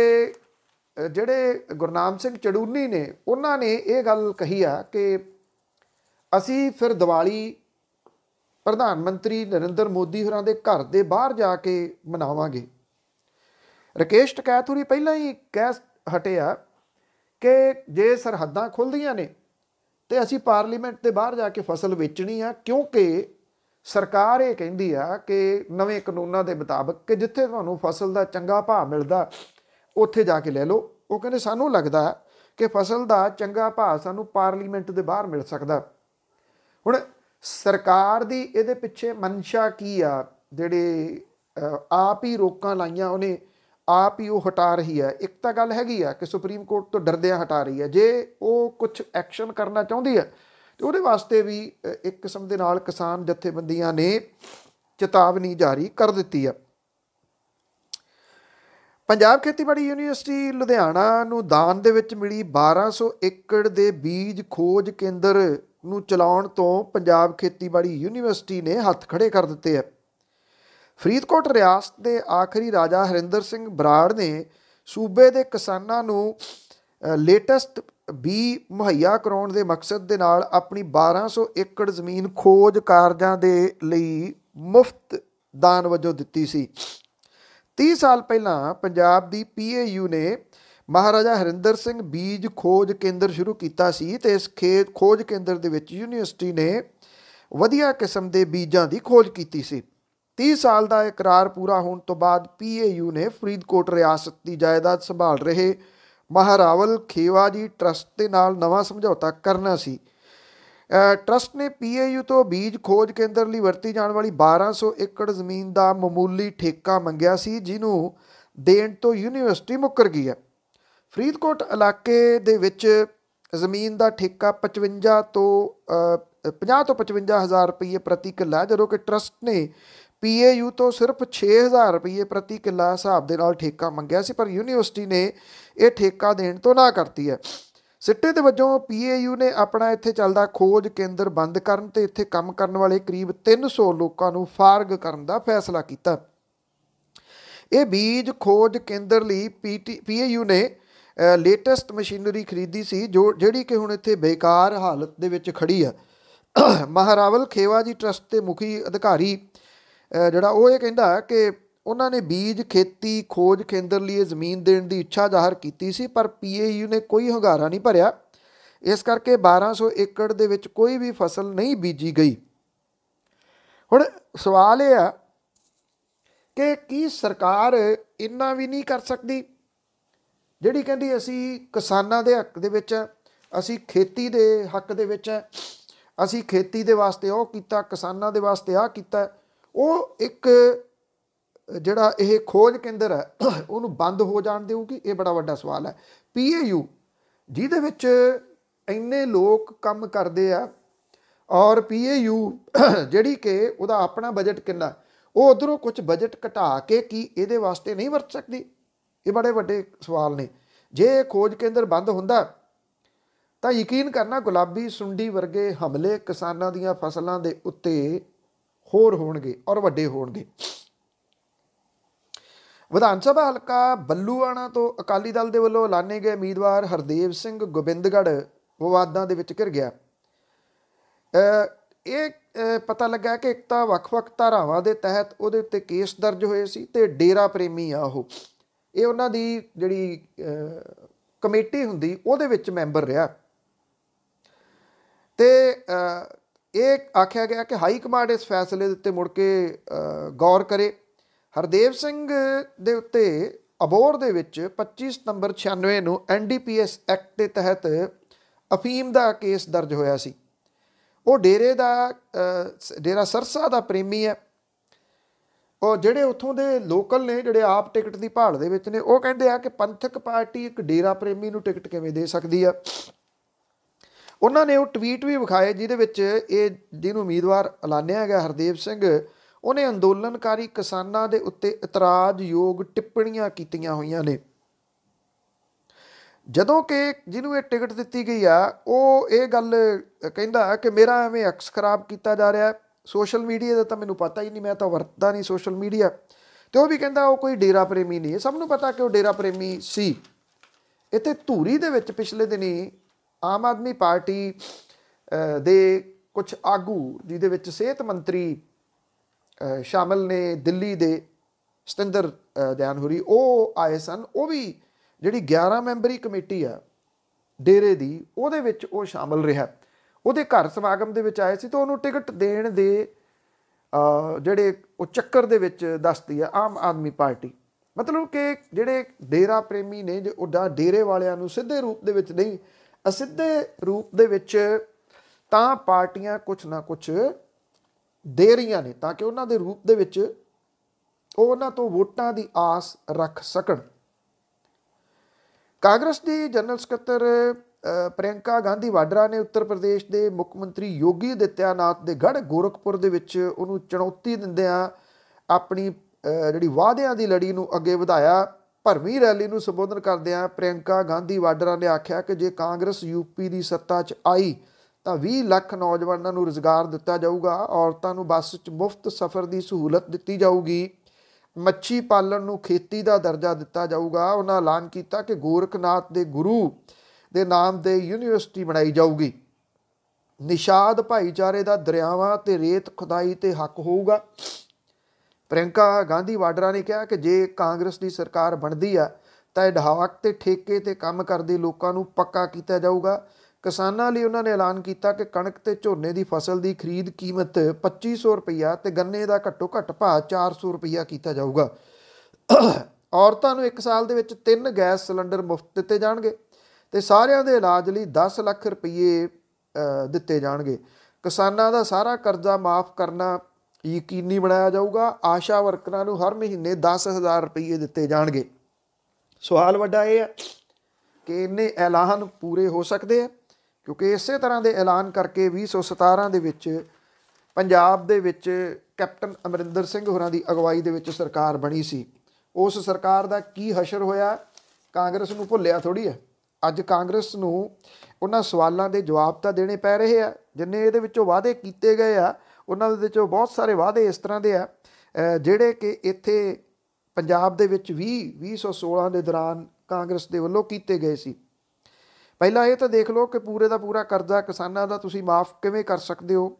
ਜਿਹੜੇ ਗੁਰਨਾਮ ਸਿੰਘ ਚੜੂਨੀ ਨੇ ਉਹਨਾਂ ਨੇ ਇਹ ਗੱਲ ਕਹੀ ਆ ਕਿ ਅਸੀਂ ਫਿਰ ਦੀਵਾਲੀ ਪ੍ਰਧਾਨ ਮੰਤਰੀ ਨਰਿੰਦਰ ਮੋਦੀ ਹੋਰਾਂ ਦੇ ਘਰ ਦੇ ਬਾਹਰ ਜਾ ਕੇ ਮਨਾਵਾਂਗੇ ਰਕੇਸ਼ ਟਕੈਤੂਰੀ ਪਹਿਲਾਂ ਹੀ ਕਹਿ ਹਟਿਆ ਕਿ ਜੇ ਸਰਹੱਦਾਂ ਖੁੱਲਦੀਆਂ ਨੇ ਤੇ ਅਸੀਂ ਪਾਰਲੀਮੈਂਟ ਦੇ ਬਾਹਰ ਜਾ ਕੇ ਫਸਲ ਵੇਚਣੀ ਆ ਕਿਉਂਕਿ ਸਰਕਾਰ ਇਹ ਕਹਿੰਦੀ ਆ ਕਿ ਨਵੇਂ ਕਾਨੂੰਨਾਂ ਦੇ ਮੁਤਾਬਕ ਕਿ ਜਿੱਥੇ ਤੁਹਾਨੂੰ ਫਸਲ ਦਾ ਚੰਗਾ ਭਾਅ ਮਿਲਦਾ ਉੱਥੇ ਜਾ ਕੇ ਲੈ ਲਓ ਉਹ ਕਹਿੰਦੇ ਸਾਨੂੰ ਲੱਗਦਾ ਕਿ ਫਸਲ ਦਾ ਚੰਗਾ ਭਾਅ ਸਾਨੂੰ ਪਾਰਲੀਮੈਂਟ ਦੇ ਬਾਹਰ ਮਿਲ ਸਕਦਾ ਹੁਣ ਸਰਕਾਰ ਦੀ ਇਹਦੇ ਪਿੱਛੇ ਮਨਸ਼ਾ ਕੀ ਆ ਜਿਹੜੇ ਆਪ ਹੀ ਰੋਕਾਂ ਲਾਈਆਂ ਉਹਨੇ ਆਪ ਹੀ ਉਹ ਹਟਾ ਰਹੀ ਹੈ ਇੱਕ ਤਾਂ ਗੱਲ ਹੈਗੀ ਆ ਕਿ ਸੁਪਰੀਮ ਕੋਰਟ ਤੋਂ ਡਰਦਿਆਂ ਹਟਾ ਰਹੀ ਹੈ ਜੇ ਉਹ ਕੁਝ ਐਕਸ਼ਨ ਕਰਨਾ ਚਾਹੁੰਦੀ ਹੈ ਤੇ ਉਹਦੇ ਵਾਸਤੇ ਵੀ ਇੱਕ ਕਿਸਮ ਦੇ ਨਾਲ ਕਿਸਾਨ ਜਥੇਬੰਦੀਆਂ ਨੇ ਚੇਤਾਵਨੀ ਜਾਰੀ ਕਰ ਦਿੱਤੀ ਆ ਪੰਜਾਬ ਖੇਤੀਬਾੜੀ ਯੂਨੀਵਰਸਿਟੀ ਲੁਧਿਆਣਾ ਨੂੰ ਦਾਨ ਦੇ ਵਿੱਚ ਮਿਲੀ 1200 ਏਕੜ ਦੇ ਬੀਜ ਖੋਜ ਕੇਂਦਰ ਨੂੰ ਚਲਾਉਣ ਤੋਂ ਪੰਜਾਬ ਖੇਤੀਬਾੜੀ ਯੂਨੀਵਰਸਿਟੀ ਨੇ ਹੱਥ ਖੜੇ ਕਰ ਦਿੱਤੇ ਹੈ ਫਰੀਦਕੋਟ ਰਿਆਸਤ ਦੇ ਆਖਰੀ ਰਾਜਾ ਹਰਿੰਦਰ ਸਿੰਘ ਬਰਾੜ ਨੇ ਸੂਬੇ ਦੇ ਕਿਸਾਨਾਂ ਨੂੰ ਲੇਟੈਸਟ ਬੀ ਮੁਹੱਈਆ ਕਰਾਉਣ ਦੇ ਮਕਸਦ ਦੇ ਨਾਲ ਆਪਣੀ 1200 ਏਕੜ ਜ਼ਮੀਨ ਖੋਜ ਕਾਰਜਾਂ ਦੇ ਲਈ ਮੁਫਤ ਦਾਨ ਵਜੋਂ ਦਿੱਤੀ ਸੀ 30 ਸਾਲ ਪਹਿਲਾਂ ਪੰਜਾਬ ਦੀ ਪੀਏਯੂ ਨੇ ਮਹਾਰਾਜਾ ਹਰਿੰਦਰ ਸਿੰਘ ਬੀਜ ਖੋਜ ਕੇਂਦਰ ਸ਼ੁਰੂ ਕੀਤਾ ਸੀ ਤੇ ਇਸ ਖੇਤ ਖੋਜ ਕੇਂਦਰ ਦੇ ਵਿੱਚ ਯੂਨੀਵਰਸਿਟੀ ਨੇ ਵਧੀਆ ਕਿਸਮ ਦੇ ਬੀਜਾਂ ਦੀ ਖੋਜ ਕੀਤੀ ਸੀ 30 ਸਾਲ ਦਾ ਇਕਰਾਰ ਪੂਰਾ ਹੋਣ ਤੋਂ ਬਾਅਦ ਪੀਏਯੂ ਨੇ ਫਰੀਦਕੋਟ ਰਿਆਸਤ ਦੀ ਜਾਇਦਾਦ ਸੰਭਾਲ ਰਹੇ ਮਹਾਰਾਵਲ ਖੇਵਾ ਜੀ ਟਰਸਟ ਦੇ ਨਾਲ ਨਵਾਂ ਸਮਝੌਤਾ ਕਰਨਾ ਸੀ ਟਰਸਟ ਨੇ ਪੀਏਯੂ ਤੋਂ ਬੀਜ ਖੋਜ ਕੇਂਦਰ ਲਈ ਵਰਤੀ ਜਾਣ ਵਾਲੀ 1200 ਏਕੜ ਜ਼ਮੀਨ ਦਾ ਮਾਮੂਲੀ ਠੇਕਾ ਮੰਗਿਆ ਸੀ ਜਿਹਨੂੰ ਦੇਣ ਤੋਂ ਯੂਨੀਵਰਸਿਟੀ ਮੁੱਕਰ ਗਈ ਹੈ ਫਰੀਦਕੋਟ ਇਲਾਕੇ ਦੇ ਵਿੱਚ ਜ਼ਮੀਨ ਦਾ ਠੇਕਾ 55 ਤੋਂ 50 ਤੋਂ 55 ਹਜ਼ਾਰ ਰੁਪਏ ਪ੍ਰਤੀ ਕਿੱਲਾ ਜਦੋਂ ਕਿ ਟਰਸਟ ਨੇ ਪੀਏਯੂ ਤੋਂ ਸਿਰਫ 6000 ਰੁਪਏ ਪ੍ਰਤੀ ਕਿੱਲਾ ਹਿਸਾਬ ਦੇ ਨਾਲ ਠੇਕਾ ਮੰਗਿਆ ਸੀ ਪਰ ਯੂਨੀਵਰਸਿਟੀ ਨੇ ਇਹ ਠੇਕਾ ਦੇਣ ਤੋਂ ਨਾ ਕਰਤੀ ਹੈ ਸਿੱਟੇ ਦੇ ਵਜੋਂ ਪੀਏਯੂ ਨੇ ਆਪਣਾ ਇੱਥੇ ਚੱਲਦਾ ਖੋਜ ਕੇਂਦਰ ਬੰਦ ਕਰਨ ਤੇ ਇੱਥੇ ਕੰਮ ਕਰਨ ਵਾਲੇ ਕਰੀਬ 300 ਲੋਕਾਂ ਨੂੰ ਫਾਰਗ ਕਰਨ ਦਾ ਫੈਸਲਾ ਕੀਤਾ ਇਹ ਬੀਜ ਖੋਜ ਕੇਂਦਰ ਲਈ ਪੀਏਯੂ ਨੇ ਲੇਟੈਸਟ ਮਸ਼ੀਨਰੀ ਖਰੀਦੀ ਸੀ ਜੋ ਜਿਹੜੀ ਕਿ ਹੁਣ ਇੱਥੇ ਬੇਕਾਰ ਹਾਲਤ ਦੇ ਵਿੱਚ ਖੜੀ ਆ ਮਹਾਰਾਵਲ ਖੇਵਾ ਜੀ ਟਰਸਟ ਦੇ ਮੁਖੀ ਅਧਿਕਾਰੀ ਜਿਹੜਾ ਉਹ ਇਹ ਕਹਿੰਦਾ ਕਿ ਉਹਨਾਂ ਨੇ ਬੀਜ ਖੇਤੀ ਖੋਜ ਕੇਂਦਰ ਲਈ ਜ਼ਮੀਨ ਦੇਣ ਦੀ ਇੱਛਾ ਜ਼ਾਹਰ ਕੀਤੀ ਸੀ ਪਰ ਪੀਏਯੂ ਨੇ ਕੋਈ ਹੰਗਾਰਾ ਨਹੀਂ ਭਰਿਆ ਇਸ ਕਰਕੇ 1200 ਏਕੜ ਦੇ ਵਿੱਚ ਕੋਈ ਵੀ ਫਸਲ ਨਹੀਂ ਬੀਜੀ ਗਈ ਹੁਣ ਸਵਾਲ ਇਹ ਆ ਕਿ ਕੀ ਸਰਕਾਰ ਇੰਨਾ ਵੀ ਨਹੀਂ ਕਰ ਸਕਦੀ ਜਿਹੜੀ ਕਹਿੰਦੀ ਅਸੀਂ ਕਿਸਾਨਾਂ ਦੇ ਹੱਕ ਦੇ ਵਿੱਚ ਅਸੀਂ ਖੇਤੀ ਦੇ ਹੱਕ ਦੇ ਵਿੱਚ ਅਸੀਂ ਖੇਤੀ ਦੇ ਵਾਸਤੇ ਉਹ ਕੀਤਾ ਕਿਸਾਨਾਂ ਦੇ ਵਾਸਤੇ ਆ ਕੀਤਾ ਉਹ ਇੱਕ ਜਿਹੜਾ ਇਹ ਖੋਜ ਕੇਂਦਰ ਹੈ ਉਹਨੂੰ ਬੰਦ ਹੋ ਜਾਣ ਦੇਊਗੀ ਇਹ ਬੜਾ ਵੱਡਾ ਸਵਾਲ ਹੈ ਪੀਏਯੂ ਜਿਹਦੇ ਵਿੱਚ ਇੰਨੇ ਲੋਕ ਕੰਮ ਕਰਦੇ ਆ ਔਰ ਪੀਏਯੂ ਜਿਹੜੀ ਕਿ ਉਹਦਾ ਆਪਣਾ ਬਜਟ ਕਿੰਨਾ ਉਹ ਉਧਰੋਂ ਕੁਝ ਬਜਟ ਘਟਾ ਕੇ ਕੀ ਇਹਦੇ ਵਾਸਤੇ ਨਹੀਂ ਵਰਤ ਸਕਦੀ ਇਹ ਬੜੇ ਵੱਡੇ ਸਵਾਲ ਨੇ ਜੇ ਖੋਜ ਕੇਂਦਰ ਬੰਦ ਹੁੰਦਾ ਤਾਂ ਯਕੀਨ ਕਰਨਾ ਗੁਲਾਬੀ ਸੁੰਡੀ ਵਰਗੇ ਹਮਲੇ ਕਿਸਾਨਾਂ ਦੀਆਂ ਫਸਲਾਂ ਦੇ ਉੱਤੇ ਹੋਰ ਹੋਣਗੇ ਔਰ ਵੱਡੇ ਹੋਣਗੇ ਵਿਧਾਨ ਸਭਾ ਹਲਕਾ ਬੱਲੂਆਣਾ ਤੋਂ ਅਕਾਲੀ ਦਲ ਦੇ ਵੱਲੋਂ ਐਲਾਨੇ ਗਏ ਉਮੀਦਵਾਰ ਹਰਦੇਵ ਸਿੰਘ ਗੋਬਿੰਦਗੜ ਵਿਵਾਦਾਂ ਦੇ ਵਿੱਚ ਘਿਰ ਗਿਆ ਇਹ ਪਤਾ ਲੱਗਾ ਕਿ ਇੱਕ ਤਾਂ ਵੱਖ-ਵੱਖ ਧਾਰਾਵਾਂ ਦੇ ਤਹਿਤ ਉਹਦੇ ਉੱਤੇ ਕੇਸ ਦਰਜ ਹੋਏ ਸੀ ਤੇ ਡੇਰਾ ਪ੍ਰੇਮੀ ਆ ਉਹ ਇਹ ਉਹਨਾਂ ਦੀ ਜਿਹੜੀ ਕਮੇਟੀ ਹੁੰਦੀ ਉਹਦੇ ਵਿੱਚ ਮੈਂਬਰ ਰਿਹਾ ਤੇ ਇਹ ਆਖਿਆ ਗਿਆ ਕਿ ਹਾਈ ਕਮਾਂਡ ਇਸ ਫੈਸਲੇ ਦੇ ਉੱਤੇ ਮੁੜ ਕੇ ਗੌਰ ਕਰੇ ਹਰਦੇਵ ਸਿੰਘ ਦੇ ਉੱਤੇ ਅਬੋਰ ਦੇ ਵਿੱਚ 25 ਸਤੰਬਰ 96 ਨੂੰ ਐਨਡੀਪੀਐਸ ਐਕਟ ਦੇ ਤਹਿਤ ਅਫੀਮ ਦਾ ਕੇਸ ਦਰਜ ਹੋਇਆ ਸੀ ਉਹ ਡੇਰੇ ਦਾ ਡੇਰਾ ਸਰਸਾ ਦਾ ਪ੍ਰੇਮੀ ਹੈ ਉਹ ਜਿਹੜੇ ਉੱਥੋਂ ਦੇ ਲੋਕਲ ਨੇ ਜਿਹੜੇ ਆਪ ਟਿਕਟ ਦੀ ਭਾਲ ਦੇ ਵਿੱਚ ਨੇ ਉਹ ਕਹਿੰਦੇ ਆ ਕਿ ਪੰਥਕ ਪਾਰਟੀ ਇੱਕ ਡੇਰਾ ਪ੍ਰੇਮੀ ਨੂੰ ਟਿਕਟ ਕਿਵੇਂ ਦੇ ਸਕਦੀ ਆ ਉਹਨਾਂ ਨੇ ਉਹ ਟਵੀਟ ਵੀ ਵਿਖਾਏ ਜਿਹਦੇ ਵਿੱਚ ਇਹ ਜਿਹਨੂੰ ਉਮੀਦਵਾਰ ਐਲਾਨਿਆ ਗਿਆ ਹਰਦੇਵ ਸਿੰਘ ਉਹਨੇ ਅੰਦੋਲਨਕਾਰੀ ਕਿਸਾਨਾਂ ਦੇ ਉੱਤੇ ਇਤਰਾਜ਼ਯੋਗ ਟਿੱਪਣੀਆਂ ਕੀਤੀਆਂ ਹੋਈਆਂ ਨੇ ਜਦੋਂ ਕਿ ਜਿਹਨੂੰ ਇਹ ਟਿਕਟ ਦਿੱਤੀ ਗਈ ਆ ਉਹ ਇਹ ਗੱਲ ਕਹਿੰਦਾ ਕਿ ਮੇਰਾ ਐਵੇਂ ਅਕਸ ਖਰਾਬ ਕੀਤਾ ਜਾ ਰਿਹਾ ਸੋਸ਼ਲ ਮੀਡੀਆ ਦਾ ਤਾਂ ਮੈਨੂੰ ਪਤਾ ਹੀ ਨਹੀਂ ਮੈਂ ਤਾਂ ਵਰਤਦਾ ਨਹੀਂ ਸੋਸ਼ਲ ਮੀਡੀਆ ਤੇ ਉਹ ਵੀ ਕਹਿੰਦਾ ਉਹ ਕੋਈ ਡੇਰਾ ਪ੍ਰੇਮੀ ਨਹੀਂ ਹੈ ਸਭ ਨੂੰ ਪਤਾ ਕਿ ਉਹ ਡੇਰਾ ਪ੍ਰੇਮੀ ਸੀ ਇੱਥੇ ਧੂਰੀ ਦੇ ਵਿੱਚ ਪਿਛਲੇ ਦਿਨੀ ਆਮ ਆਦਮੀ ਪਾਰਟੀ ਦੇ ਕੁਝ ਆਗੂ ਜਿਹਦੇ ਵਿੱਚ ਸਿਹਤ ਮੰਤਰੀ ਸ਼ਾਮਲ ਨੇ ਦਿੱਲੀ ਦੇ ਸਤਿੰਦਰ ਦਿਆਨਹੁਰੀ ਉਹ ਆਏ ਸਨ ਉਹ ਵੀ ਜਿਹੜੀ 11 ਮੈਂਬਰੀ ਕਮੇਟੀ ਆ ਡੇਰੇ ਦੀ ਉਹਦੇ ਵਿੱਚ ਉਹ ਸ਼ਾਮਲ ਰਿਹਾ ਉਹਦੇ ਘਰ ਸਮਾਗਮ ਦੇ ਵਿੱਚ ਆਏ ਸੀ ਤਾਂ ਉਹਨੂੰ ਟਿਕਟ ਦੇਣ ਦੇ ਜਿਹੜੇ ਉਹ ਚੱਕਰ ਦੇ ਵਿੱਚ ਦੱਸਦੀ ਆ ਆਮ ਆਦਮੀ ਪਾਰਟੀ ਮਤਲਬ ਕਿ ਜਿਹੜੇ ਡੇਰਾ ਪ੍ਰੇਮੀ ਨੇ ਜੋ ਉਹਦਾ ਡੇਰੇ ਵਾਲਿਆਂ ਨੂੰ ਸਿੱਧੇ ਰੂਪ ਦੇ ਵਿੱਚ ਨਹੀਂ ਅਸਿੱਧੇ ਰੂਪ ਦੇ ਵਿੱਚ ਤਾਂ ਪਾਰਟੀਆਂ ਕੁਝ ਨਾ ਕੁਝ ਦੇ ਰਹੀਆਂ ਨੇ ਤਾਂ ਕਿ ਉਹਨਾਂ ਦੇ ਰੂਪ ਦੇ ਵਿੱਚ ਉਹ ਉਹਨਾਂ ਤੋਂ ਵੋਟਾਂ ਦੀ ਆਸ ਰੱਖ ਸਕਣ ਕਾਂਗਰਸ ਦੀ ਜਨਰਲ ਸਕੱਤਰ ਪ੍ਰਿਯੰਕਾ ਗਾਂਧੀ ਵਾਡਰਾ ਨੇ ਉੱਤਰ ਪ੍ਰਦੇਸ਼ ਦੇ ਮੁੱਖ ਮੰਤਰੀ ਯੋਗੀ ਦਿੱਤਿਆਨਾਥ ਦੇ ਗੜ ਗੋਰਖਪੁਰ ਦੇ ਵਿੱਚ ਉਹਨੂੰ ਚੁਣੌਤੀ ਦਿੰਦਿਆਂ ਆਪਣੀ ਜਿਹੜੀ ਵਾਅਦਿਆਂ ਦੀ ਲੜੀ ਨੂੰ ਅੱਗੇ ਵਧਾਇਆ ਭਰਵੀਂ ਰੈਲੀ ਨੂੰ ਸੰਬੋਧਨ ਕਰਦਿਆਂ ਪ੍ਰਿਯੰਕਾ ਗਾਂਧੀ ਵਾਡਰਾ ਨੇ ਆਖਿਆ ਕਿ ਜੇ ਕਾਂਗਰਸ ਯੂਪੀ ਦੀ ਸੱਤਾ 'ਚ ਆਈ ਤਾਂ 20 ਲੱਖ ਨੌਜਵਾਨਾਂ ਨੂੰ ਰੋਜ਼ਗਾਰ ਦਿੱਤਾ ਜਾਊਗਾ ਔਰਤਾਂ ਨੂੰ ਬੱਸ 'ਚ ਮੁਫਤ ਸਫ਼ਰ ਦੀ ਸਹੂਲਤ ਦਿੱਤੀ ਜਾਊਗੀ ਮੱਛੀ ਪਾਲਣ ਨੂੰ ਖੇਤੀ ਦਾ ਦਰਜਾ ਦਿੱਤਾ ਜਾਊਗਾ ਉਹਨਾਂ ਐਲਾਨ ਕੀਤਾ ਕਿ ਗੋਰਖਨਾਥ ਦੇ ਗੁਰੂ ਦੇ ਨਾਮ ਤੇ ਯੂਨੀਵਰਸਿਟੀ ਬਣਾਈ ਜਾਊਗੀ ਨਿਸ਼ਾਦ ਭਾਈਚਾਰੇ ਦਾ ਦਰਿਆਵਾਂ ਤੇ ਰੇਤ ਖੁਦਾਈ ਤੇ ਹੱਕ ਹੋਊਗਾ ਪ੍ਰਿੰਕਾ ਗਾਂਧੀ ਵਾਡਰਾ ਨੇ ਕਿਹਾ ਕਿ ਜੇ ਕਾਂਗਰਸ ਦੀ ਸਰਕਾਰ ਬਣਦੀ ਆ ਤਾਂ ਇਹ ਢਾਵਕ ਤੇ ਠੇਕੇ ਤੇ ਕੰਮ ਕਰਦੇ ਲੋਕਾਂ ਨੂੰ ਪੱਕਾ ਕੀਤਾ ਜਾਊਗਾ ਕਿਸਾਨਾਂ ਲਈ ਉਹਨਾਂ ਨੇ ਐਲਾਨ ਕੀਤਾ ਕਿ ਕਣਕ ਤੇ ਝੋਨੇ ਦੀ ਫਸਲ ਦੀ ਖਰੀਦ ਕੀਮਤ 2500 ਰੁਪਇਆ ਤੇ ਗੰਨੇ ਦਾ ਘੱਟੋ ਘੱਟ ਭਾਅ 400 ਰੁਪਇਆ ਕੀਤਾ ਜਾਊਗਾ ਔਰਤਾਂ ਨੂੰ 1 ਸਾਲ ਦੇ ਵਿੱਚ 3 ਗੈਸ ਸਿਲੰਡਰ ਮੁਫਤ ਦਿੱਤੇ ਜਾਣਗੇ ਤੇ ਸਾਰਿਆਂ ਦੇ ਇਲਾਜ ਲਈ 10 ਲੱਖ ਰੁਪਏ ਦਿੱਤੇ ਜਾਣਗੇ ਕਿਸਾਨਾਂ ਦਾ ਸਾਰਾ ਕਰਜ਼ਾ ਮਾਫ ਕਰਨਾ ਯਕੀਨੀ ਬਣਾਇਆ ਜਾਊਗਾ ਆਸ਼ਾ ਵਰਕਰਾਂ ਨੂੰ ਹਰ ਮਹੀਨੇ 10000 ਰੁਪਏ ਦਿੱਤੇ ਜਾਣਗੇ ਸਵਾਲ ਵੱਡਾ ਇਹ ਹੈ ਕਿ ਇਹਨੇ ਐਲਾਨ ਪੂਰੇ ਹੋ ਸਕਦੇ ਆ ਕਿਉਂਕਿ ਇਸੇ ਤਰ੍ਹਾਂ ਦੇ ਐਲਾਨ ਕਰਕੇ 2017 ਦੇ ਵਿੱਚ ਪੰਜਾਬ ਦੇ ਵਿੱਚ ਕੈਪਟਨ ਅਮਰਿੰਦਰ ਸਿੰਘ ਹੋਰਾਂ ਦੀ ਅਗਵਾਈ ਦੇ ਵਿੱਚ ਸਰਕਾਰ ਬਣੀ ਸੀ ਉਸ ਸਰਕਾਰ ਦਾ ਕੀ ਹਸ਼ਰ ਹੋਇਆ ਕਾਂਗਰਸ ਨੂੰ ਭੁੱਲਿਆ ਥੋੜੀ ਹੈ ਅੱਜ ਕਾਂਗਰਸ ਨੂੰ ਉਹਨਾਂ ਸਵਾਲਾਂ ਦੇ ਜਵਾਬ ਤਾਂ ਦੇਣੇ ਪੈ ਰਹੇ ਆ ਜਿੰਨੇ ਇਹਦੇ ਵਿੱਚੋਂ ਵਾਅਦੇ ਕੀਤੇ ਗਏ ਆ ਉਹਨਾਂ ਦੇ ਵਿੱਚੋਂ ਬਹੁਤ ਸਾਰੇ ਵਾਅਦੇ ਇਸ ਤਰ੍ਹਾਂ ਦੇ ਆ ਜਿਹੜੇ ਕਿ ਇੱਥੇ ਪੰਜਾਬ ਦੇ ਵਿੱਚ 20 2016 ਦੇ ਦੌਰਾਨ ਕਾਂਗਰਸ ਦੇ ਵੱਲੋਂ ਕੀਤੇ ਗਏ ਸੀ ਪਹਿਲਾਂ ਇਹ ਤਾਂ ਦੇਖ ਲਓ ਕਿ ਪੂਰੇ ਦਾ ਪੂਰਾ ਕਰਜ਼ਾ ਕਿਸਾਨਾਂ ਦਾ ਤੁਸੀਂ ਮਾਫ ਕਿਵੇਂ ਕਰ ਸਕਦੇ ਹੋ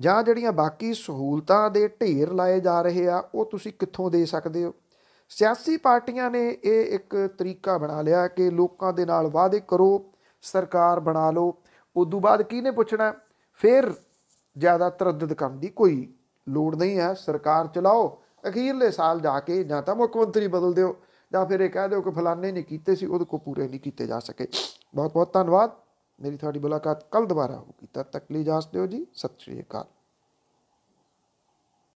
ਜਾਂ ਜਿਹੜੀਆਂ ਬਾਕੀ ਸਹੂਲਤਾਂ ਦੇ ਢੇਰ ਲਾਏ ਜਾ ਰਹੇ ਆ ਉਹ ਤੁਸੀਂ ਕਿੱਥੋਂ ਦੇ ਸਕਦੇ ਹੋ ਸਿਆਸੀ ਪਾਰਟੀਆਂ ਨੇ ਇਹ ਇੱਕ ਤਰੀਕਾ ਬਣਾ ਲਿਆ ਕਿ ਲੋਕਾਂ ਦੇ ਨਾਲ ਵਾਅਦੇ ਕਰੋ ਸਰਕਾਰ ਬਣਾ ਲਓ ਉਸ ਤੋਂ ਬਾਅਦ ਕਿਹਨੇ ਪੁੱਛਣਾ ਫਿਰ ਜ਼ਿਆਦਾ ਤਰਦਦ ਕਰਨ ਦੀ ਕੋਈ ਲੋੜ ਨਹੀਂ ਹੈ ਸਰਕਾਰ ਚਲਾਓ ਅਖੀਰਲੇ ਸਾਲ ਜਾ ਕੇ ਜਾਂ ਤਾਂ ਮੁੱਖ ਮੰਤਰੀ ਬਦਲ ਦਿਓ ਜਾਂ ਫਿਰ ਇਹ ਕਹਿ ਦਿਓ ਕਿ ਫਲਾਣੇ ਨੇ ਕੀਤੇ ਸੀ ਉਹਦੇ ਕੋ ਪੂਰੇ ਨਹੀਂ ਕੀਤੇ ਜਾ ਸਕੇ ਬਹੁਤ ਬਹੁਤ ਧੰਨਵਾਦ ਮੇਰੀ ਤੁਹਾਡੀ ਮੁਲਾਕਾਤ ਕੱਲ ਦੁਬਾਰਾ ਹੋਊਗੀ ਤਦ ਤੱਕ ਲਈ ਜਾਸਤੇ ਹੋ ਜੀ ਸਤਿ ਸ਼੍ਰੀ ਅਕਾਲ